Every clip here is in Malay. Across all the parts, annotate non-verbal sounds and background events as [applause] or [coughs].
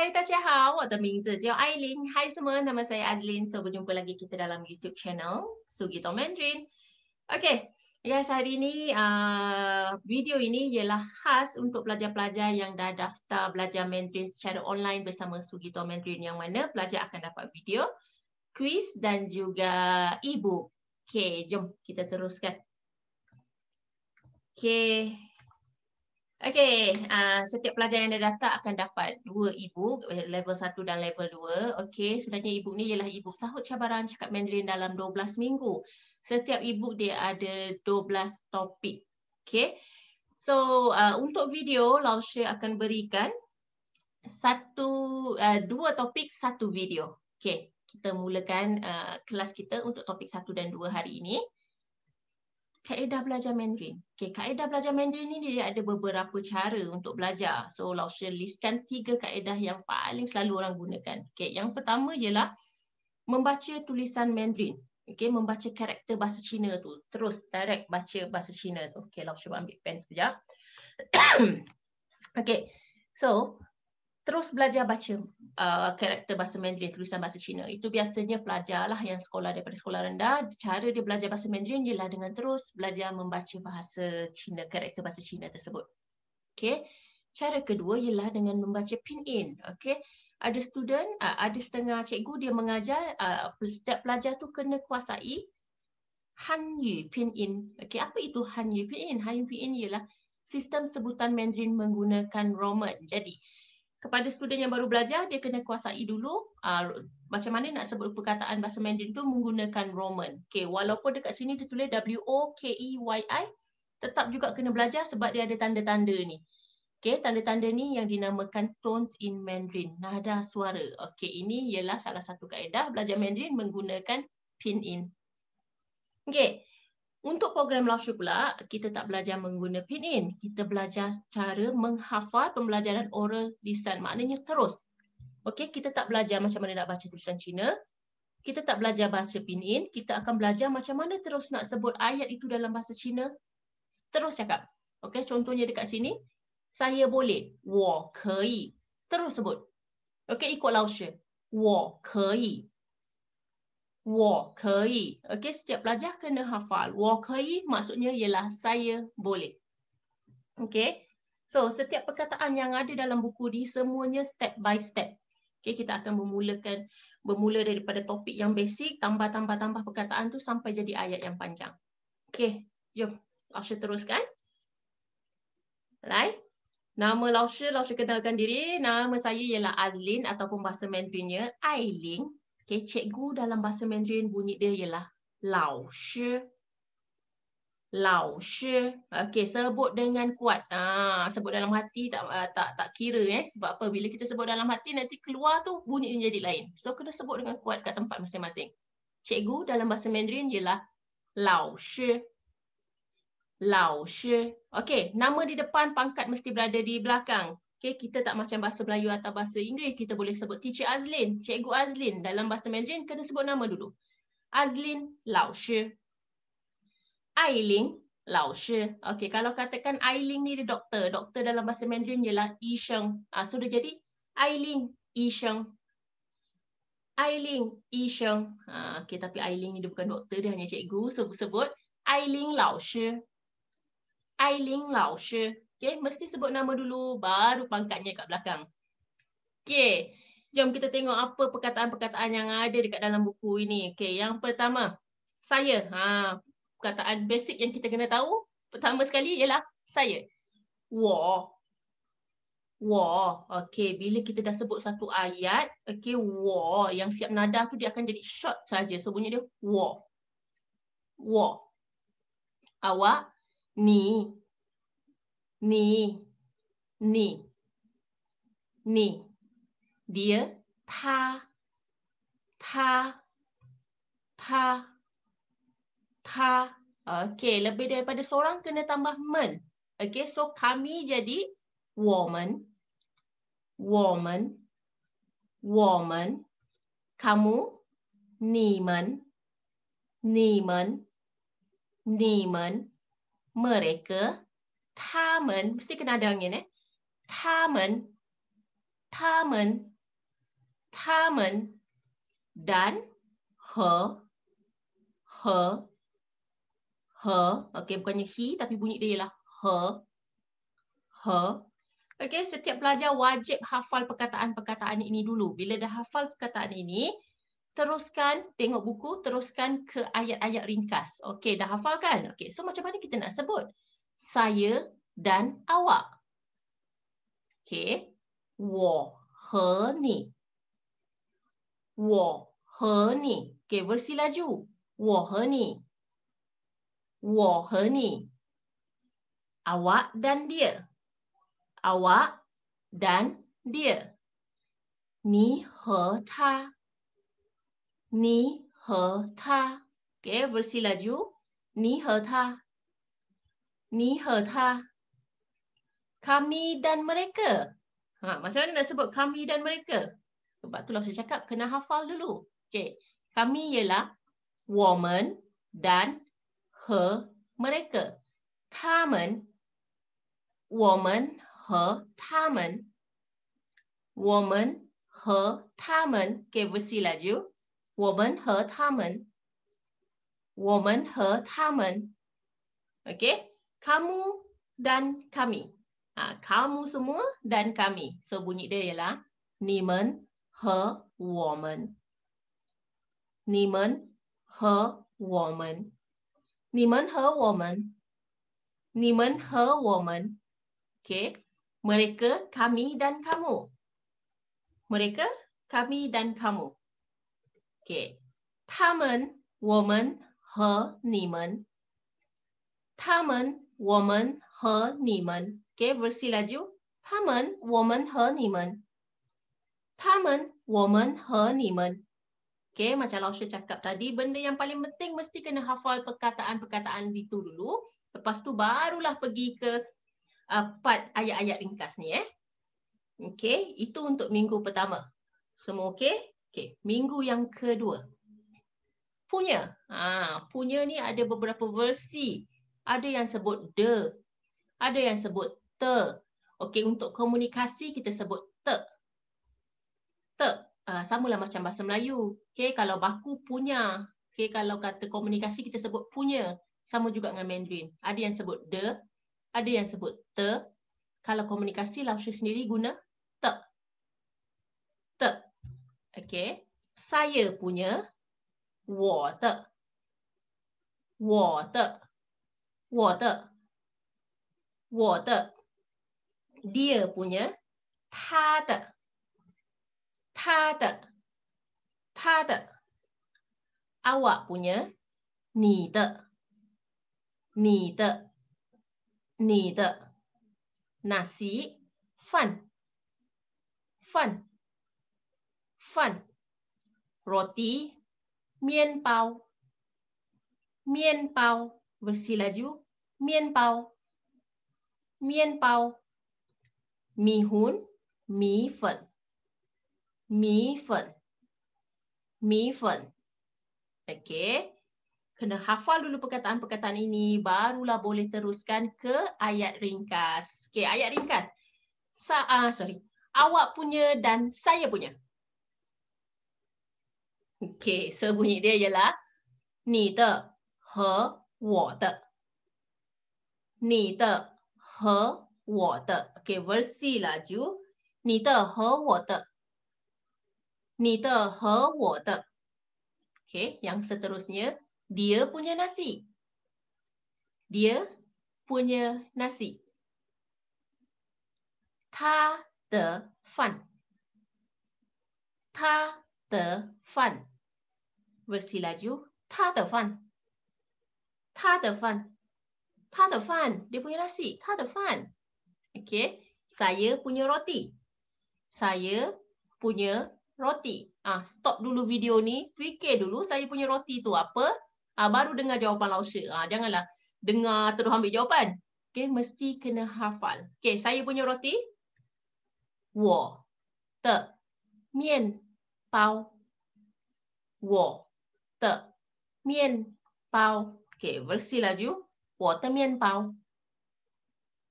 Hai, Hai, 大家好，我的名字叫艾琳。Hi semua, nama saya Azlin. So, berjumpa lagi kita dalam YouTube channel Sugito Mandarin. Okay, guys, hari ini uh, video ini ialah khas untuk pelajar-pelajar yang dah daftar belajar Mandarin secara online bersama Sugito Mandarin yang mana pelajar akan dapat video, quiz dan juga ebook. book Okay, jom kita teruskan. Okay, Okay, uh, ah, setiap pelajar yang dia datang akan dapat dua e level satu dan level dua. Okay, sebenarnya e ni ialah e sahut cabaran cakap Mandarin dalam 12 minggu. Setiap e dia ada 12 topik. Okay, So, uh, untuk video Lausha akan berikan satu uh, dua topik satu video. Okay, kita mulakan uh, kelas kita untuk topik satu dan dua hari ini kaedah belajar Mandarin. Okay, kaedah belajar Mandarin ni dia ada beberapa cara untuk belajar. So, Lao Shi listkan tiga kaedah yang paling selalu orang gunakan. Okay, yang pertama ialah membaca tulisan Mandarin. Okay, membaca karakter bahasa Cina tu. Terus direct baca bahasa Cina tu. Okay, Lao Shi ambil pen sekejap. [coughs] okay, so terus belajar baca uh, karakter bahasa Mandarin tulisan bahasa Cina. Itu biasanya pelajarlah yang sekolah daripada sekolah rendah, cara dia belajar bahasa Mandarin ialah dengan terus belajar membaca bahasa Cina, karakter bahasa Cina tersebut. Okay. Cara kedua ialah dengan membaca pinyin. Okay. Ada student, uh, ada setengah cikgu dia mengajar uh, setiap pelajar tu kena kuasai Han Hanyu pinyin. Okay. apa itu Han Hanyu pinyin? Hanyu pinyin ialah sistem sebutan Mandarin menggunakan Roman. Jadi, kepada student yang baru belajar, dia kena kuasai dulu uh, macam mana nak sebut perkataan bahasa Mandarin tu menggunakan Roman. Okay, walaupun dekat sini dia tulis W-O-K-E-Y-I, tetap juga kena belajar sebab dia ada tanda-tanda ni. Okay, tanda-tanda ni yang dinamakan tones in Mandarin, nada suara. Okay, ini ialah salah satu kaedah belajar Mandarin menggunakan pinyin. Okay, untuk program Lawshu pula, kita tak belajar menggunakan pinin. Kita belajar cara menghafal pembelajaran oral lisan. Maknanya terus. Okey, kita tak belajar macam mana nak baca tulisan Cina. Kita tak belajar baca pinin. Kita akan belajar macam mana terus nak sebut ayat itu dalam bahasa Cina. Terus cakap. Okey, contohnya dekat sini. Saya boleh. Wo kei. Terus sebut. Okey, ikut Lawshu. Wo kei wo kei. Okey, setiap pelajar kena hafal. Wo kei maksudnya ialah saya boleh. Okey. So, setiap perkataan yang ada dalam buku ni semuanya step by step. Okey, kita akan memulakan bermula daripada topik yang basic, tambah-tambah-tambah perkataan tu sampai jadi ayat yang panjang. Okey, jom. Lausha teruskan. Alright. Nama Lausha, Lausha kenalkan diri. Nama saya ialah Azlin ataupun bahasa Mandarinnya Ailing. Okay, cikgu dalam bahasa Mandarin bunyi dia ialah lao shi. Lao shi. Okay, sebut dengan kuat. Ah, sebut dalam hati tak ah, tak tak kira eh. Sebab apa? Bila kita sebut dalam hati nanti keluar tu bunyi dia jadi lain. So kena sebut dengan kuat kat tempat masing-masing. Cikgu dalam bahasa Mandarin ialah lao shi. Lao shi. Okay, nama di depan pangkat mesti berada di belakang. Okay, kita tak macam bahasa Melayu atau bahasa Inggeris. Kita boleh sebut Teacher Azlin, Cikgu Azlin. Dalam bahasa Mandarin, kena sebut nama dulu. Azlin, Lao Shi. Ailing, Lao Shi. Okay, kalau katakan Ailing ni dia doktor. Doktor dalam bahasa Mandarin ialah Yi Sheng. Ha, so, dia jadi Ailing, Yi Sheng. Ailing, Yi Sheng. Ha, ah, okay, tapi Ailing ni dia bukan doktor. Dia hanya cikgu. So, sebut Ailing, Lao Shi. Ailing, Lao Shi. Okay, mesti sebut nama dulu baru pangkatnya kat belakang. Okay, jom kita tengok apa perkataan-perkataan yang ada dekat dalam buku ini. Okay, yang pertama, saya. Ha, perkataan basic yang kita kena tahu pertama sekali ialah saya. Wah. Wah. Okay, bila kita dah sebut satu ayat, okay, wah. Yang siap nadah tu dia akan jadi short saja. So bunyi dia, wah. Wah. Awak, ni, ni ni ni dia ta ta ta ta okey lebih daripada seorang kena tambah men Okay, so kami jadi woman woman woman kamu ni men ni men ni men mereka Taman 他们，mesti kena ada angin eh. 他们，他们，他们，dan 和和和，okay bukannya he tapi bunyi dia ialah he he Okay, setiap pelajar wajib hafal perkataan-perkataan ini dulu. Bila dah hafal perkataan ini, teruskan tengok buku, teruskan ke ayat-ayat ringkas. Okay, dah hafal kan? Okay, so macam mana kita nak sebut? saya dan awak. Okay. He ni, He ni, okay, Versi laju. He ni, He ni. Awak dan dia. Awak dan dia. Ni Ni He Ta, He Ta, okay, Versi laju. Ni He Ta ni he ta kami dan mereka ha macam mana nak sebut kami dan mereka sebab itulah saya cakap kena hafal dulu okey kami ialah woman dan he mereka taman woman he taman woman he taman ke versi laju woman he taman woman he taman okey kamu dan kami. Ha, kamu semua dan kami. So bunyi dia ialah ni men, he, woman. Ni men, he, woman. Ni men, he, woman. Ni men, woman. Okay. Mereka, kami dan kamu. Mereka, kami dan kamu. Okay. Taman, woman, he, ni men. Taman, 我们和你们。给 v e r s i l a j 他们，我们和你们，他们，我们和你们。Okay, macam 老师 cakap tadi, benda yang paling penting mesti kena hafal perkataan-perkataan itu dulu. Lepas tu barulah pergi ke uh, part ayat-ayat ringkas ni eh. Okay, itu untuk minggu pertama. Semua okay? Okay, minggu yang kedua. Punya. Ha, punya ni ada beberapa versi ada yang sebut de, ada yang sebut te. Okey, untuk komunikasi kita sebut te. Te, uh, samalah macam bahasa Melayu. Okey, kalau baku punya. Okey, kalau kata komunikasi kita sebut punya. Sama juga dengan Mandarin. Ada yang sebut de, ada yang sebut te. Kalau komunikasi, Laoshi sendiri guna te. Te. Okey. Saya punya water. Water. 我的，我的，第二不呢？他的，他的，他的，阿瓦不呢？你的，你的，你的，那西饭，饭，饭，罗迪面包，面包。面包 Versi laju. mien pao. mien pao. Mi hun. Mi fen. Mi fen. Mi fen. Okey. Kena hafal dulu perkataan-perkataan ini. Barulah boleh teruskan ke ayat ringkas. Okey, ayat ringkas. Sa uh, sorry. Awak punya dan saya punya. Okey, so bunyi dia ialah. Ni te. He. 我的、你的和我的，给 verse 了就你的和我的、你的和我的。Okay, yang seterusnya dia punya nasi, dia punya nasi. Ta de fan, ta de fan. Versi laju, ta de fan, dia punya Okay, saya punya roti. Saya punya roti. Ah, stop dulu video ni, fikir dulu saya punya roti tu apa, ah baru dengar jawapan lausir, ah janganlah dengar terus ambil jawapan, okay mesti kena hafal, okay saya punya roti, wo, te, mian, pao, wo, te, mian, pao 给 versi 了就我的面包，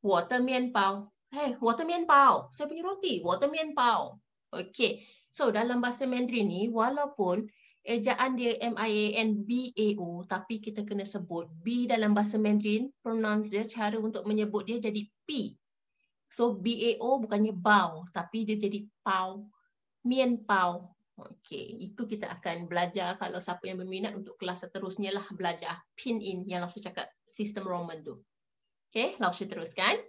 我的面包，哎，我的面包，saya punya roti，我的面包，OK，so、okay. dalam bahasa Mandarin ni walaupun ejaan dia M I A N B A O tapi kita kena sebut B dalam bahasa Mandarin pronounce dia cara untuk menyebut dia jadi P. So B A O bukannya bau, tapi dia jadi pau. Mian pau. Okey, itu kita akan belajar kalau siapa yang berminat untuk kelas seterusnya lah belajar pin in yang Lausha cakap sistem Roman tu. Okey, Lausha teruskan.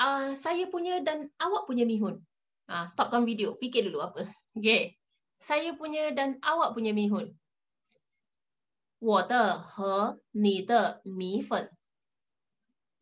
Uh, saya punya dan awak punya mihun. Ah, uh, stopkan video, fikir dulu apa. Okey. Saya punya dan awak punya mihun. 我的和你的米粉.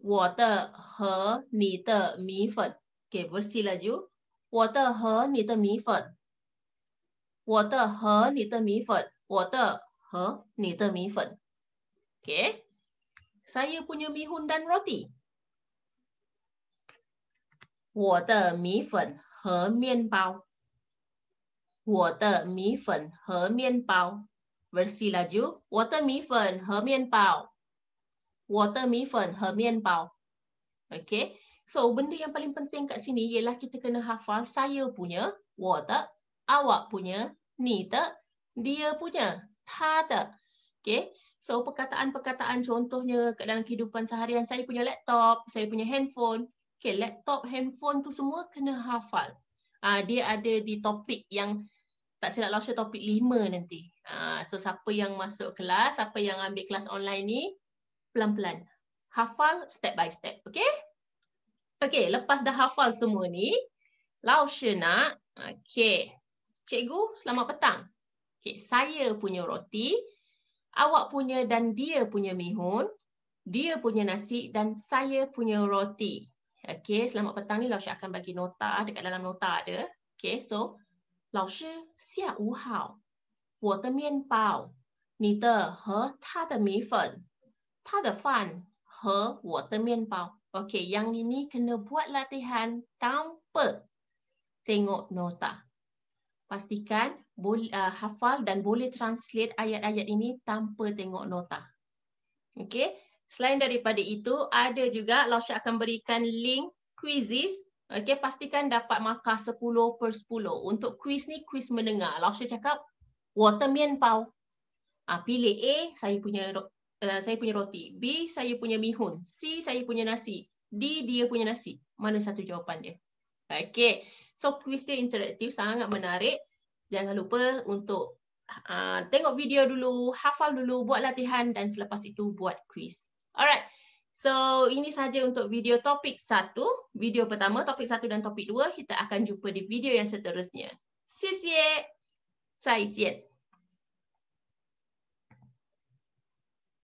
我的和你的米粉. Okey, bersih laju. 我的和你的米粉.我的和你的米粉.我的和你的米粉，我的和你的米粉。Okay, saya punya mi hun dan roti. 我的米粉和面包，我的米粉和面包。Versi laju, Okay. so benda yang paling penting kat sini ialah kita kena hafal saya punya, water awak punya, ni tak, dia punya, ta tak. Okay. So perkataan-perkataan contohnya kat dalam kehidupan seharian saya punya laptop, saya punya handphone. Okay, laptop, handphone tu semua kena hafal. Ha, dia ada di topik yang tak silap lah topik lima nanti. Ha, so siapa yang masuk kelas, siapa yang ambil kelas online ni, pelan-pelan. Hafal step by step, okay? Okay, lepas dah hafal semua ni, Lausha nak, okay, Cikgu, selamat petang. Okay, saya punya roti, awak punya dan dia punya mihun, dia punya nasi dan saya punya roti. Okay, selamat petang ni Lao Shi akan bagi nota dekat dalam nota ada. Okay, so Lao Shi xia wu hao, wo de mian bao, ni de he ta de mi fen, ta de fan he wo de mian bao. Okay, yang ini kena buat latihan tanpa tengok nota pastikan boleh, ah, uh, hafal dan boleh translate ayat-ayat ini tanpa tengok nota. Okey. Selain daripada itu, ada juga Lausha akan berikan link quizzes. Okey, pastikan dapat markah 10 per 10. Untuk quiz ni, quiz mendengar. Lausha cakap, watermian pau. Ha, pilih A, saya punya uh, saya punya roti. B, saya punya mihun. C, saya punya nasi. D, dia punya nasi. Mana satu jawapan dia? Okey. So quiz dia interaktif sangat menarik. Jangan lupa untuk uh, tengok video dulu, hafal dulu, buat latihan dan selepas itu buat quiz. Alright. So ini saja untuk video topik satu, Video pertama, topik satu dan topik dua kita akan jumpa di video yang seterusnya. Xie xie. 再见。